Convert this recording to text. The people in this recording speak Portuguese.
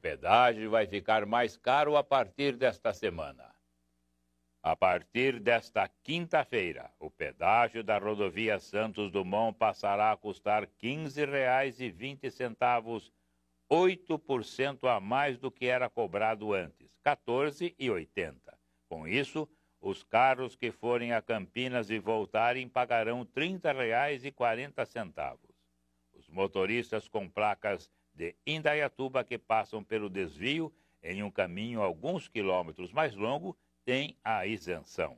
pedágio vai ficar mais caro a partir desta semana. A partir desta quinta-feira, o pedágio da rodovia Santos Dumont passará a custar R$ 15,20, 8% a mais do que era cobrado antes, R$ 14,80. Com isso, os carros que forem a Campinas e voltarem pagarão R$ 30,40. Os motoristas com placas de Indaiatuba que passam pelo desvio em um caminho alguns quilômetros mais longo têm a isenção.